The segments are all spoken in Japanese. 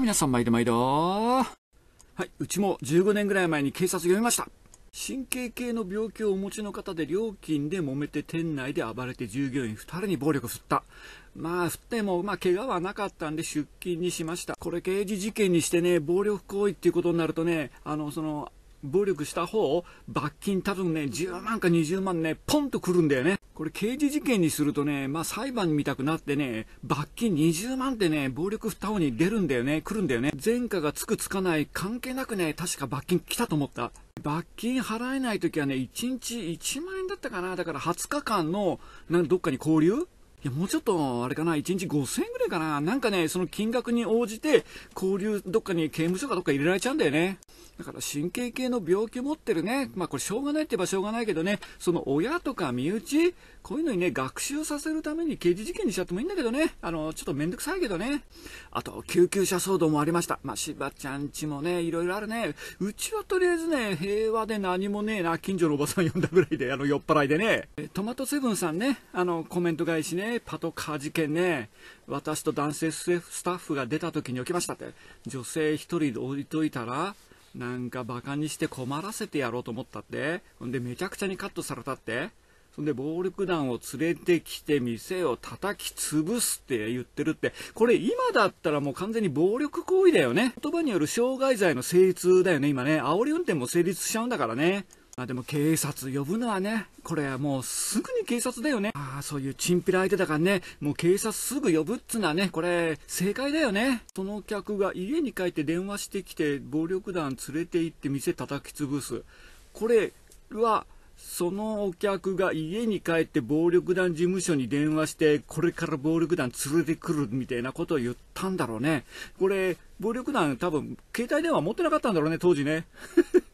皆さん毎度毎度。はい、うちも15年ぐらい前に警察呼びました。神経系の病気をお持ちの方で料金で揉めて店内で暴れて従業員2人に暴力を振った。まあ振っても、まあ怪我はなかったんで出勤にしました。これ刑事事件にしてね、暴力行為っていうことになるとね、あの、その、暴力した方、罰金多分ね、10万か20万ね、ポンとくるんだよね。これ刑事事件にするとね、まあ、裁判見たくなってね、罰金20万ってね、暴力不倒に出るんだよね、来るんだよね。前科がつくつかない、関係なくね、確か罰金来たと思った。罰金払えないときはね、1日1万円だったかな。だから20日間の、なんどっかに交留いや、もうちょっと、あれかな、1日5000円ぐらいかな。なんかね、その金額に応じて、交流どっかに刑務所かどっか入れられちゃうんだよね。だから神経系の病気を持ってるね、まあこれしょうがないって言えばしょうがないけどね、その親とか身内、こういうのにね、学習させるために刑事事件にしちゃってもいいんだけどね、あの、ちょっとめんどくさいけどね。あと、救急車騒動もありました。まあ、ばちゃんちもね、いろいろあるね。うちはとりあえずね、平和で何もねえな、近所のおばさん呼んだぐらいで、あの、酔っ払いでね。トマトセブンさんね、あの、コメント返しね、パトカー事件ね、私と男性スタッフが出た時に起きましたって。女性1人で置いといたら、なんかバカにして困らせてやろうと思ったってほんでめちゃくちゃにカットされたってそんで暴力団を連れてきて店を叩き潰すって言ってるってこれ今だったらもう完全に暴力行為だよね言葉による傷害罪の成立だよね今ね煽り運転も成立しちゃうんだからねまあでも警察呼ぶのはね、これもうすぐに警察だよね。ああ、そういうチンピラ相手だからね、もう警察すぐ呼ぶっつうのはね、これ正解だよね。その客が家に帰って電話してきて、暴力団連れて行って店叩き潰す。これは、そのお客が家に帰って暴力団事務所に電話して、これから暴力団連れてくるみたいなことを言ったんだろうね。これ、暴力団多分、携帯電話持ってなかったんだろうね、当時ね。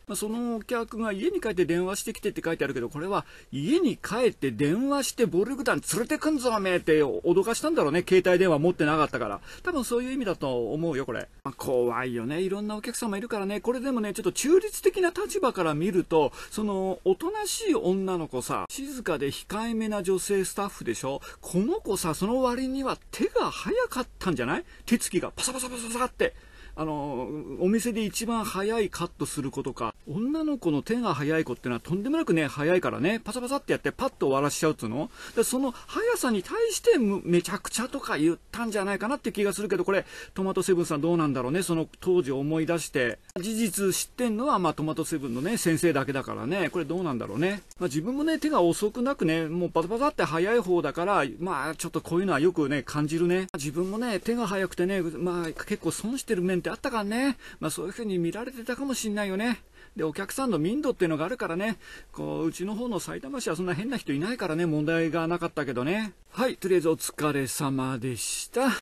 まあ、そのお客が家に帰って電話してきてって書いてあるけど、これは家に帰って電話して暴力団連れてくんぞ、おめえって脅かしたんだろうね。携帯電話持ってなかったから。多分そういう意味だと思うよ、これ。まあ、怖いよね。いろんなお客様いるからね。これでもね、ちょっと中立的な立場から見ると、その、おとなしい女の子さ、静かで控えめな女性スタッフでしょ。この子さ、その割には手が早かったんじゃない手つきがパサパサパサパサって。あのお店で一番早いカットする子とか女の子の手が早い子ってのはとんでもなくね早いからねパサパサってやってパッと終わらしちゃうっつうのでその速さに対してめちゃくちゃとか言ったんじゃないかなって気がするけどこれトマトセブンさんどうなんだろうねその当時思い出して事実知ってんのは、まあ、トマトセブンのね先生だけだからねこれどうなんだろうね、まあ、自分もね手が遅くなくねもうパサパサって早い方だからまあちょっとこういうのはよくね感じるね自分もね手が早くてねまあ結構損してる面っあったからね、まあ、そういう風に見られてたかもしんないよね。で、お客さんの民度っていうのがあるからね、こう、うちの方の埼玉市はそんな変な人いないからね、問題がなかったけどね。はい、とりあえずお疲れ様でした。